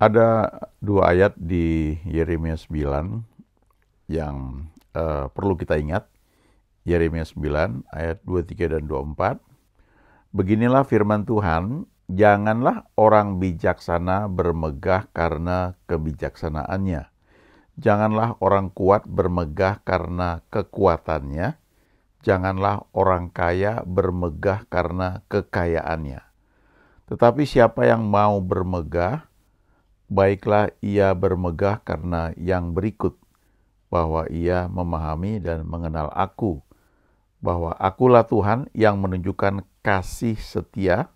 Ada dua ayat di Yeremia 9 yang uh, perlu kita ingat. Yeremia 9 ayat 23 dan 24. Beginilah firman Tuhan, janganlah orang bijaksana bermegah karena kebijaksanaannya. Janganlah orang kuat bermegah karena kekuatannya. Janganlah orang kaya bermegah karena kekayaannya. Tetapi siapa yang mau bermegah, baiklah ia bermegah karena yang berikut, bahwa ia memahami dan mengenal aku, bahwa akulah Tuhan yang menunjukkan kasih setia,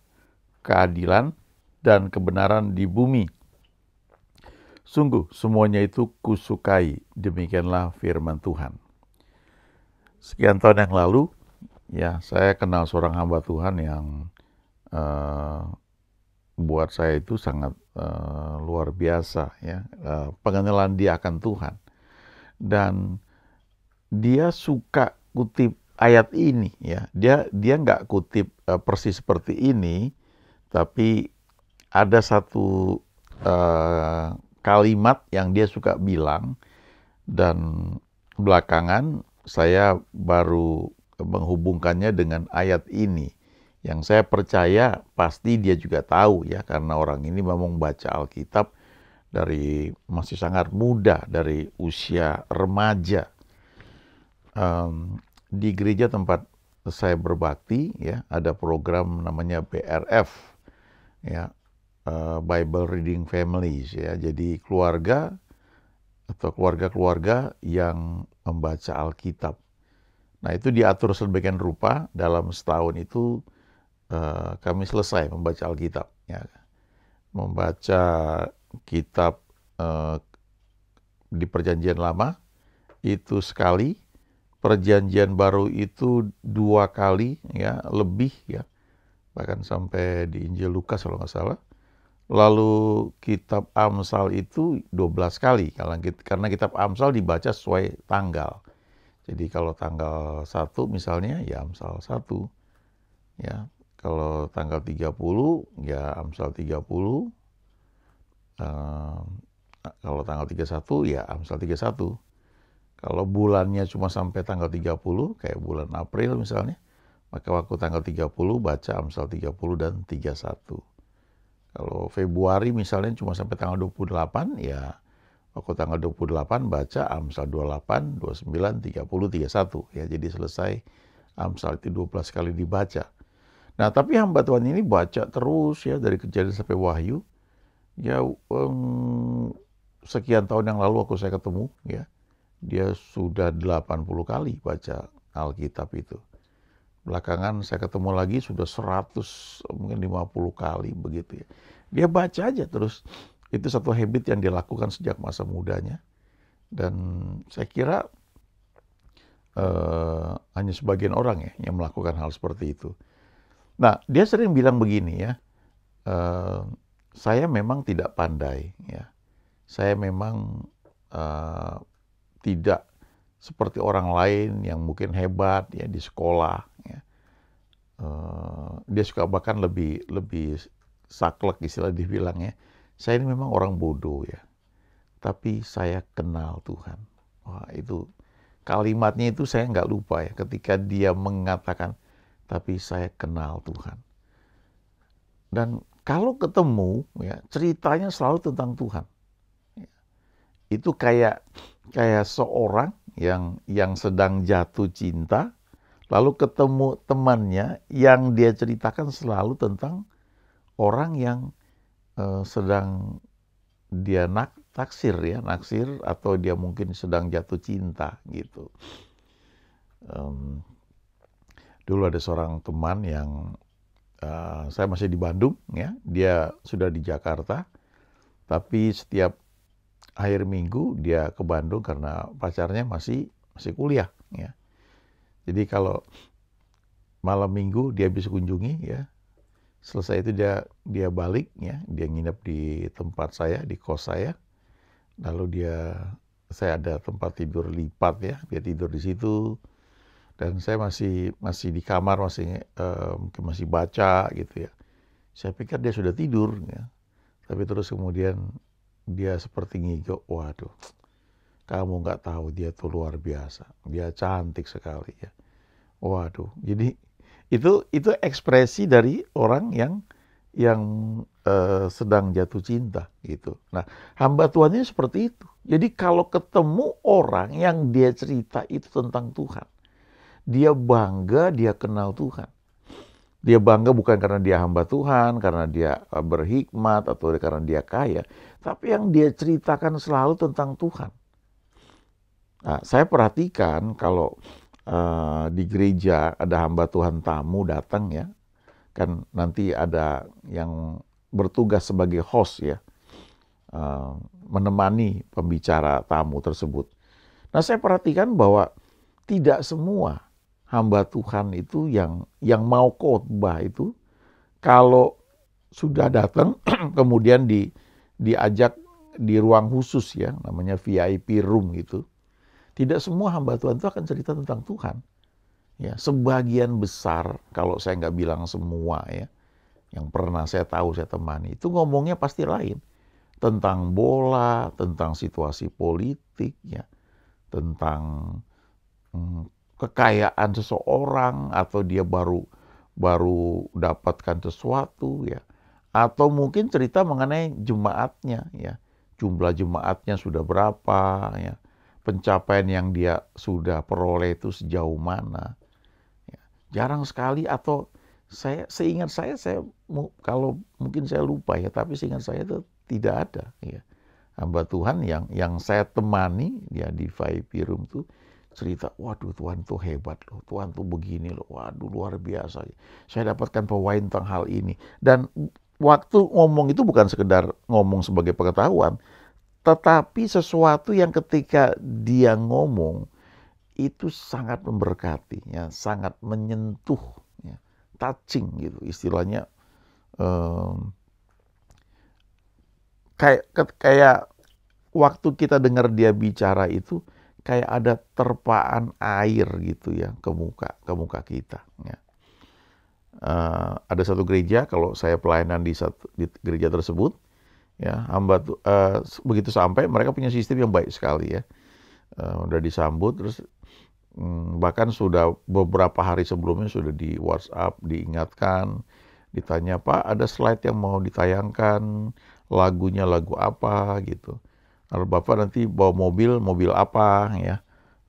keadilan, dan kebenaran di bumi. Sungguh, semuanya itu kusukai. Demikianlah firman Tuhan. Sekian tahun yang lalu, ya, saya kenal seorang hamba Tuhan yang uh, buat saya itu sangat uh, luar biasa ya uh, pengenalan dia akan Tuhan dan dia suka kutip ayat ini ya dia dia nggak kutip uh, persis seperti ini tapi ada satu uh, kalimat yang dia suka bilang dan belakangan saya baru menghubungkannya dengan ayat ini yang saya percaya pasti dia juga tahu ya karena orang ini memang baca Alkitab dari masih sangat muda dari usia remaja um, di gereja tempat saya berbakti ya ada program namanya BRF ya uh, Bible Reading Families ya jadi keluarga atau keluarga-keluarga yang membaca Alkitab nah itu diatur sebagian rupa dalam setahun itu Eh, kami selesai membaca Alkitab, ya. membaca kitab uh, di Perjanjian Lama itu sekali, Perjanjian Baru itu dua kali, ya lebih, ya bahkan sampai di Injil Lukas kalau nggak salah. Lalu kitab Amsal itu 12 kali karena kitab Amsal dibaca sesuai tanggal. Jadi kalau tanggal 1 misalnya ya Amsal 1. Ya, kalau tanggal 30 ya Amsal 30. Uh, kalau tanggal 31 ya Amsal 31. Kalau bulannya cuma sampai tanggal 30 kayak bulan April misalnya, maka waktu tanggal 30 baca Amsal 30 dan 31. Kalau Februari misalnya cuma sampai tanggal 28 ya waktu tanggal 28 baca Amsal 28, 29, 30, 31 ya jadi selesai Amsal itu 12 kali dibaca. Nah, tapi hamba Tuhan ini baca terus ya dari kejadian sampai wahyu. Ya, um, sekian tahun yang lalu aku saya ketemu ya. Dia sudah 80 kali baca Alkitab itu. Belakangan saya ketemu lagi sudah 100 mungkin 50 kali begitu ya. Dia baca aja terus. Itu satu habit yang dilakukan sejak masa mudanya. Dan saya kira uh, hanya sebagian orang ya yang melakukan hal seperti itu. Nah, dia sering bilang begini ya, e, saya memang tidak pandai ya, saya memang e, tidak seperti orang lain yang mungkin hebat ya di sekolah. Ya. E, dia suka bahkan lebih lebih saklek istilah dibilang ya, saya ini memang orang bodoh ya, tapi saya kenal Tuhan. Wah itu kalimatnya itu saya nggak lupa ya ketika dia mengatakan tapi saya kenal Tuhan. Dan kalau ketemu, ya, ceritanya selalu tentang Tuhan. Ya. Itu kayak kayak seorang yang yang sedang jatuh cinta, lalu ketemu temannya yang dia ceritakan selalu tentang orang yang eh, sedang dia nak taksir ya, naksir atau dia mungkin sedang jatuh cinta gitu dulu ada seorang teman yang uh, saya masih di Bandung ya dia sudah di Jakarta tapi setiap akhir minggu dia ke Bandung karena pacarnya masih masih kuliah ya jadi kalau malam minggu dia bisa kunjungi ya selesai itu dia dia balik ya dia nginep di tempat saya di kos saya lalu dia saya ada tempat tidur lipat ya dia tidur di situ dan saya masih masih di kamar masih uh, mungkin masih baca gitu ya saya pikir dia sudah tidur ya tapi terus kemudian dia seperti ngigo waduh kamu nggak tahu dia tuh luar biasa dia cantik sekali ya waduh jadi itu itu ekspresi dari orang yang yang uh, sedang jatuh cinta gitu nah hamba Tuhan seperti itu jadi kalau ketemu orang yang dia cerita itu tentang Tuhan dia bangga dia kenal Tuhan. Dia bangga bukan karena dia hamba Tuhan, karena dia eh, berhikmat atau karena dia kaya, tapi yang dia ceritakan selalu tentang Tuhan. Nah, saya perhatikan kalau uh, di gereja ada hamba Tuhan tamu datang ya, kan nanti ada yang bertugas sebagai host ya, uh, menemani pembicara tamu tersebut. Nah, saya perhatikan bahwa tidak semua hamba Tuhan itu yang yang mau khotbah itu kalau sudah datang kemudian di diajak di ruang khusus ya namanya VIP room gitu. Tidak semua hamba Tuhan itu akan cerita tentang Tuhan. Ya, sebagian besar kalau saya nggak bilang semua ya yang pernah saya tahu saya temani itu ngomongnya pasti lain tentang bola, tentang situasi politik ya, tentang hmm, kekayaan seseorang atau dia baru baru dapatkan sesuatu ya atau mungkin cerita mengenai jemaatnya ya jumlah jemaatnya sudah berapa ya pencapaian yang dia sudah peroleh itu sejauh mana ya, jarang sekali atau saya seingat saya saya kalau mungkin saya lupa ya tapi seingat saya itu tidak ada ya hamba Tuhan yang yang saya temani ya di VIP room tuh cerita, waduh Tuhan tuh hebat loh, Tuhan tuh begini loh, waduh luar biasa. Saya dapatkan pewain tentang hal ini. Dan waktu ngomong itu bukan sekedar ngomong sebagai pengetahuan, tetapi sesuatu yang ketika dia ngomong itu sangat memberkati, ya, sangat menyentuh, ya, touching gitu istilahnya. Um, kayak kayak waktu kita dengar dia bicara itu kayak ada terpaan air gitu ya ke muka ke muka kita ya. Uh, ada satu gereja kalau saya pelayanan di satu di gereja tersebut ya hamba tuh, eh, uh, begitu sampai mereka punya sistem yang baik sekali ya uh, udah disambut terus um, bahkan sudah beberapa hari sebelumnya sudah di WhatsApp diingatkan ditanya Pak ada slide yang mau ditayangkan lagunya lagu apa gitu kalau Bapak nanti bawa mobil, mobil apa ya,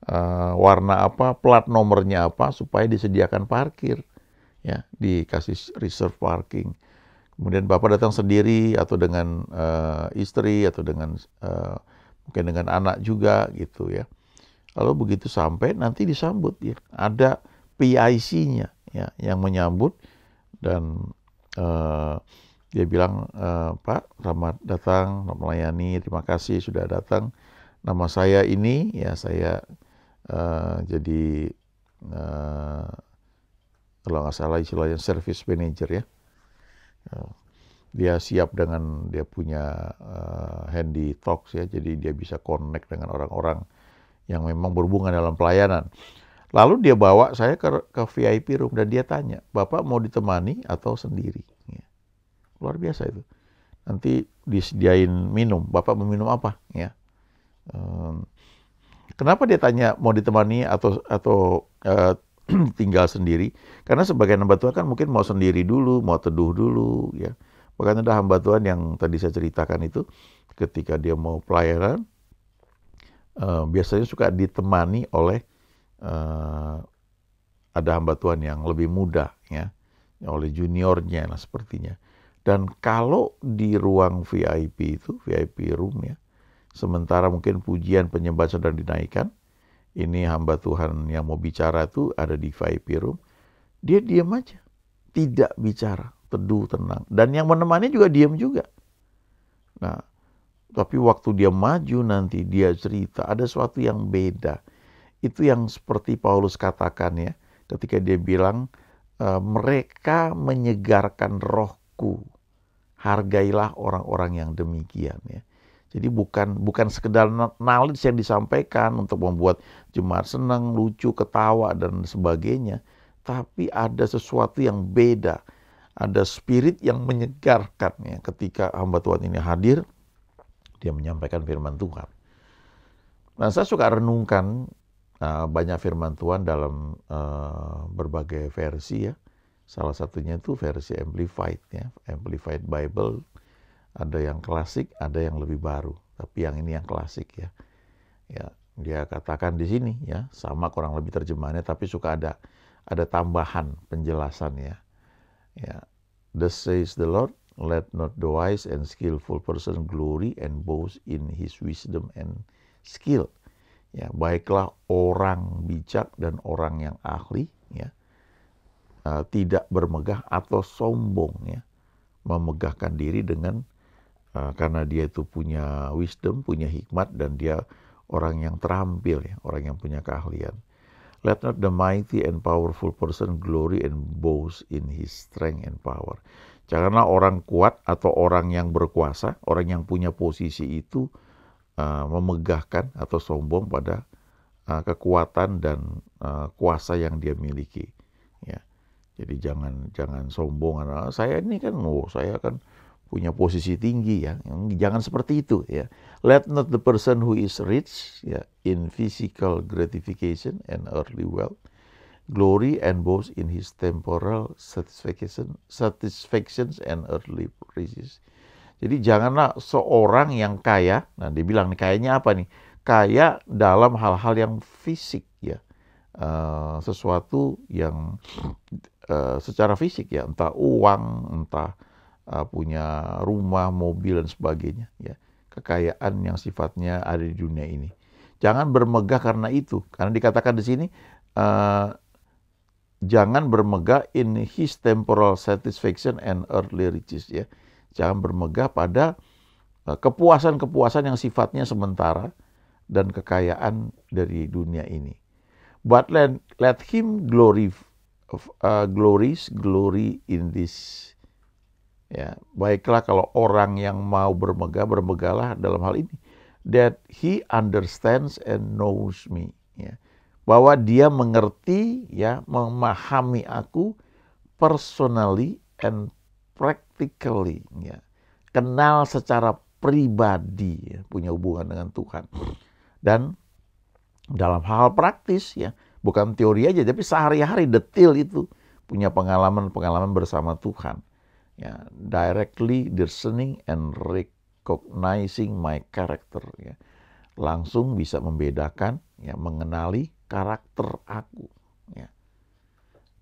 uh, warna apa, plat nomornya apa supaya disediakan parkir. Ya, dikasih reserve parking. Kemudian Bapak datang sendiri atau dengan uh, istri atau dengan uh, mungkin dengan anak juga gitu ya. Lalu begitu sampai nanti disambut ya. Ada PIC-nya ya yang menyambut dan uh, dia bilang e, Pak selamat datang melayani terima kasih sudah datang nama saya ini ya saya uh, jadi uh, kalau nggak salah istilahnya service manager ya uh, dia siap dengan dia punya uh, handy talks ya jadi dia bisa connect dengan orang-orang yang memang berhubungan dalam pelayanan lalu dia bawa saya ke, ke VIP room dan dia tanya bapak mau ditemani atau sendiri ya. Luar biasa itu. Nanti disediain minum, Bapak meminum apa? Ya. Um, kenapa dia tanya mau ditemani atau atau uh, tinggal sendiri? Karena sebagian hamba Tuhan kan mungkin mau sendiri dulu, mau teduh dulu, ya. Bahkan ada hamba Tuhan yang tadi saya ceritakan itu, ketika dia mau pelayanan, uh, biasanya suka ditemani oleh uh, ada hamba Tuhan yang lebih muda, ya, oleh juniornya, nah sepertinya. Dan kalau di ruang VIP itu, VIP room ya, sementara mungkin pujian penyembahan sedang dinaikkan, ini hamba Tuhan yang mau bicara itu ada di VIP room, dia diam aja, tidak bicara, teduh, tenang. Dan yang menemani juga diam juga. Nah, tapi waktu dia maju nanti dia cerita, ada sesuatu yang beda. Itu yang seperti Paulus katakan ya, ketika dia bilang, eh, mereka menyegarkan rohku hargailah orang-orang yang demikian ya. Jadi bukan bukan sekedar knowledge yang disampaikan untuk membuat jemaat senang, lucu, ketawa dan sebagainya, tapi ada sesuatu yang beda. Ada spirit yang menyegarkan ya ketika hamba Tuhan ini hadir dia menyampaikan firman Tuhan. Nah, saya suka renungkan uh, banyak firman Tuhan dalam uh, berbagai versi ya. Salah satunya itu versi amplified ya, amplified Bible. Ada yang klasik, ada yang lebih baru. Tapi yang ini yang klasik ya. Ya, dia katakan di sini ya, sama kurang lebih terjemahannya tapi suka ada ada tambahan penjelasan ya. Ya, the says the Lord, let not the wise and skillful person glory and boast in his wisdom and skill. Ya, baiklah orang bijak dan orang yang ahli ya uh, tidak bermegah atau sombong ya memegahkan diri dengan uh, karena dia itu punya wisdom punya hikmat dan dia orang yang terampil ya orang yang punya keahlian let not the mighty and powerful person glory and boast in his strength and power janganlah orang kuat atau orang yang berkuasa orang yang punya posisi itu uh, memegahkan atau sombong pada uh, kekuatan dan uh, kuasa yang dia miliki ya jadi jangan jangan sombong karena ah, saya ini kan oh saya kan punya posisi tinggi ya. Jangan seperti itu ya. Let not the person who is rich ya in physical gratification and early wealth glory and boast in his temporal satisfaction satisfactions and earthly riches. Jadi janganlah seorang yang kaya, nah dibilang nih kayanya apa nih? Kaya dalam hal-hal yang fisik ya. Uh, sesuatu yang Eh, secara fisik ya, entah uang, entah uh, punya rumah, mobil dan sebagainya ya. Kekayaan yang sifatnya ada di dunia ini. Jangan bermegah karena itu, karena dikatakan di sini uh, jangan bermegah in his temporal satisfaction and earthly riches ya. Jangan bermegah pada kepuasan-kepuasan yang sifatnya sementara dan kekayaan dari dunia ini. But let, let him glorify of uh, glories, glory in this. Ya, baiklah kalau orang yang mau bermegah, bermegahlah dalam hal ini. That he understands and knows me. Ya. Bahwa dia mengerti, ya, memahami aku personally and practically. Ya. Kenal secara pribadi, ya, punya hubungan dengan Tuhan. Dan dalam hal praktis, ya, bukan teori aja tapi sehari-hari detil itu punya pengalaman-pengalaman bersama Tuhan ya directly discerning and recognizing my character ya langsung bisa membedakan ya mengenali karakter aku ya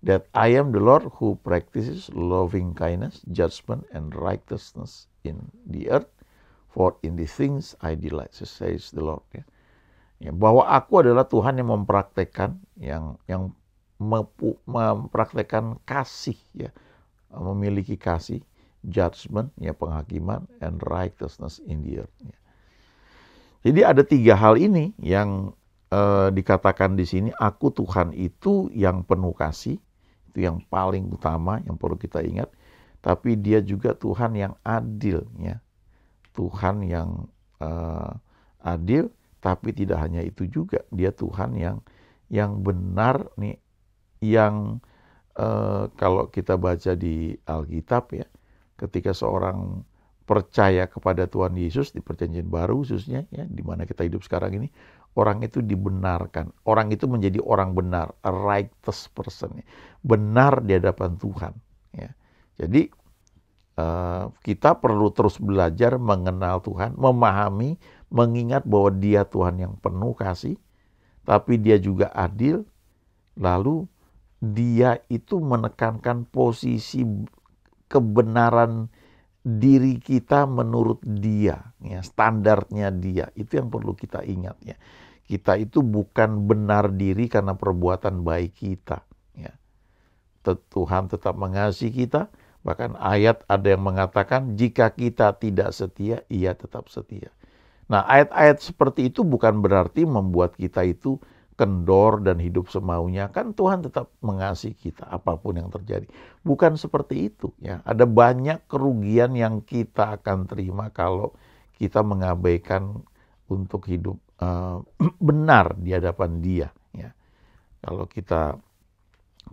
that I am the Lord who practices loving kindness, judgment, and righteousness in the earth, for in the things I delight, says the Lord. Ya ya, bahwa aku adalah Tuhan yang mempraktekkan yang yang mempraktekkan kasih ya memiliki kasih judgment ya penghakiman and righteousness in the earth ya. jadi ada tiga hal ini yang eh, dikatakan di sini aku Tuhan itu yang penuh kasih itu yang paling utama yang perlu kita ingat tapi dia juga Tuhan yang adil ya Tuhan yang uh, adil tapi tidak hanya itu juga, dia Tuhan yang yang benar nih, yang eh, kalau kita baca di Alkitab ya, ketika seorang percaya kepada Tuhan Yesus di Perjanjian Baru khususnya ya, di mana kita hidup sekarang ini, orang itu dibenarkan, orang itu menjadi orang benar, a righteous person, ya. benar di hadapan Tuhan. Ya. Jadi eh, kita perlu terus belajar mengenal Tuhan, memahami mengingat bahwa dia Tuhan yang penuh kasih, tapi dia juga adil, lalu dia itu menekankan posisi kebenaran diri kita menurut dia, ya, standarnya dia. Itu yang perlu kita ingat ya. Kita itu bukan benar diri karena perbuatan baik kita. Ya. Tuhan tetap mengasihi kita. Bahkan ayat ada yang mengatakan, jika kita tidak setia, ia tetap setia. Nah, ayat-ayat seperti itu bukan berarti membuat kita itu kendor dan hidup semaunya. Kan Tuhan tetap mengasihi kita apapun yang terjadi. Bukan seperti itu ya. Ada banyak kerugian yang kita akan terima kalau kita mengabaikan untuk hidup uh, benar di hadapan Dia ya. Kalau kita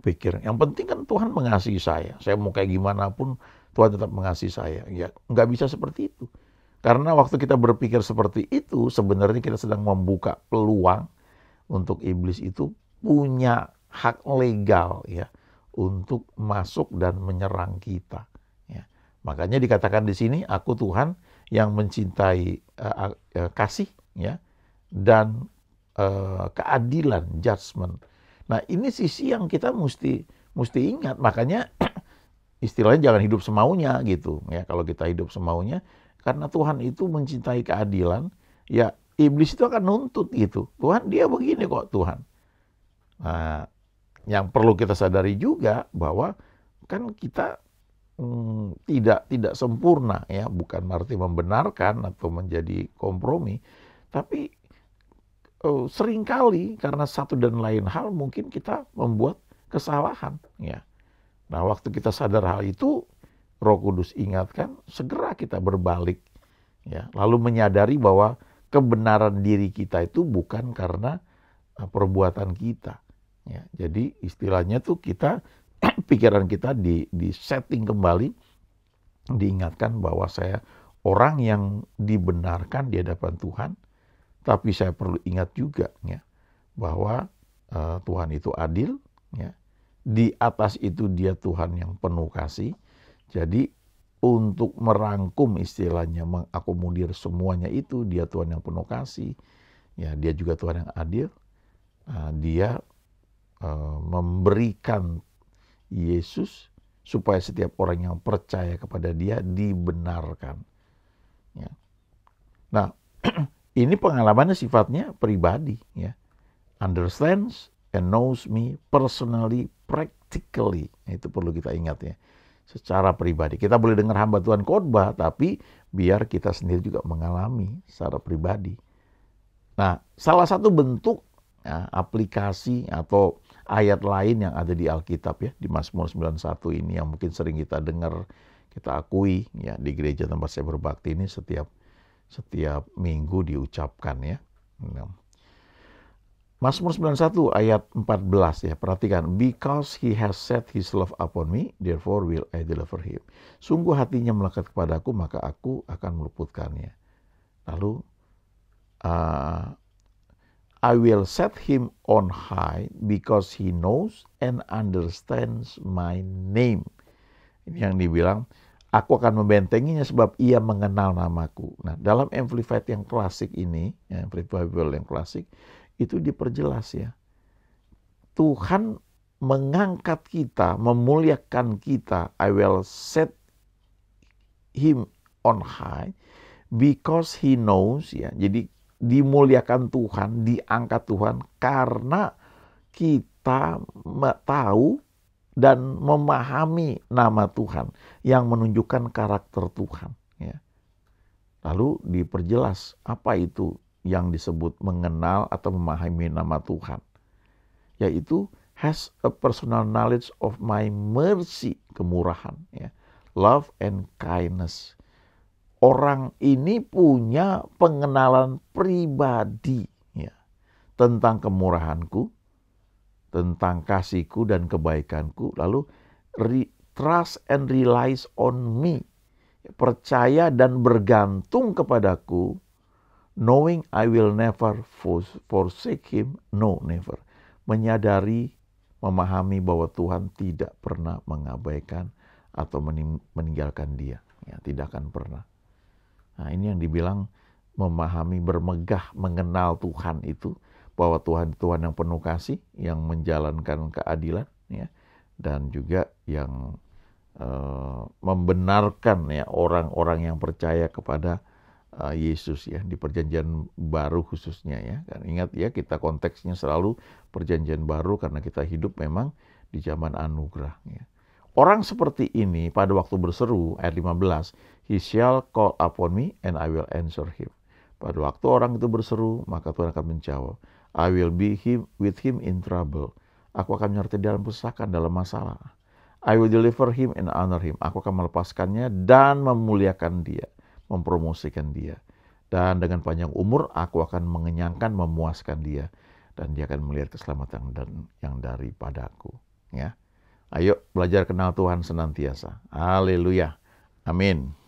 pikir, yang penting kan Tuhan mengasihi saya. Saya mau kayak gimana pun Tuhan tetap mengasihi saya. Ya, nggak bisa seperti itu. Karena waktu kita berpikir seperti itu, sebenarnya kita sedang membuka peluang untuk iblis itu punya hak legal ya untuk masuk dan menyerang kita. Ya. Makanya dikatakan di sini, aku Tuhan yang mencintai uh, uh, kasih ya dan uh, keadilan judgment. Nah ini sisi yang kita mesti mesti ingat. Makanya istilahnya jangan hidup semaunya gitu ya. Kalau kita hidup semaunya karena Tuhan itu mencintai keadilan, ya iblis itu akan nuntut gitu. Tuhan dia begini kok Tuhan. Nah, yang perlu kita sadari juga bahwa kan kita hmm, tidak tidak sempurna ya, bukan berarti membenarkan atau menjadi kompromi, tapi oh, seringkali karena satu dan lain hal mungkin kita membuat kesalahan ya. Nah, waktu kita sadar hal itu Roh Kudus ingatkan, segera kita berbalik ya, lalu menyadari bahwa kebenaran diri kita itu bukan karena eh, perbuatan kita. Ya, jadi istilahnya tuh kita pikiran kita di, di setting kembali, diingatkan bahwa saya orang yang dibenarkan di hadapan Tuhan, tapi saya perlu ingat juga ya bahwa uh, Tuhan itu adil, ya di atas itu dia Tuhan yang penuh kasih, jadi untuk merangkum istilahnya mengakomodir semuanya itu dia Tuhan yang penuh kasih ya dia juga Tuhan yang adil nah, dia uh, memberikan Yesus supaya setiap orang yang percaya kepada dia dibenarkan ya. nah ini pengalamannya sifatnya pribadi ya understands and knows me personally practically nah, itu perlu kita ingat ya secara pribadi. Kita boleh dengar hamba Tuhan khotbah, tapi biar kita sendiri juga mengalami secara pribadi. Nah, salah satu bentuk ya, aplikasi atau ayat lain yang ada di Alkitab ya, di Mazmur 91 ini yang mungkin sering kita dengar, kita akui ya di gereja tempat saya berbakti ini setiap setiap minggu diucapkan ya. Nah, Mazmur 91 ayat 14 ya, perhatikan. Because he has set his love upon me, therefore will I deliver him. Sungguh hatinya melekat kepadaku, maka aku akan meluputkannya. Lalu, uh, I will set him on high because he knows and understands my name. Ini yang dibilang, aku akan membentenginya sebab ia mengenal namaku. Nah, dalam Amplified yang klasik ini, ya, Amplified yang klasik, itu diperjelas ya. Tuhan mengangkat kita, memuliakan kita. I will set him on high because he knows ya. Jadi dimuliakan Tuhan, diangkat Tuhan karena kita tahu dan memahami nama Tuhan yang menunjukkan karakter Tuhan ya. Lalu diperjelas apa itu yang disebut mengenal atau memahami nama Tuhan, yaitu has a personal knowledge of my mercy, kemurahan, ya, love and kindness. Orang ini punya pengenalan pribadi ya, tentang kemurahanku, tentang kasihku dan kebaikanku, lalu re, trust and relies on me, percaya dan bergantung kepadaku knowing I will never forsake him, no never. Menyadari, memahami bahwa Tuhan tidak pernah mengabaikan atau meninggalkan dia. Ya, tidak akan pernah. Nah, ini yang dibilang memahami bermegah mengenal Tuhan itu bahwa Tuhan Tuhan yang penuh kasih, yang menjalankan keadilan ya dan juga yang uh, membenarkan ya orang-orang yang percaya kepada Eh, Yesus ya di perjanjian baru khususnya ya. Karena ingat ya kita konteksnya selalu perjanjian baru karena kita hidup memang di zaman anugerah ya. Orang seperti ini pada waktu berseru ayat 15, he shall call upon me and I will answer him. Pada waktu orang itu berseru, maka Tuhan akan menjawab. I will be him with him in trouble. Aku akan menyertai dalam pusakan dalam masalah. I will deliver him and honor him. Aku akan melepaskannya dan memuliakan dia mempromosikan dia. Dan dengan panjang umur, aku akan mengenyangkan, memuaskan dia. Dan dia akan melihat keselamatan dan yang daripadaku. Ya. Ayo belajar kenal Tuhan senantiasa. Haleluya. Amin.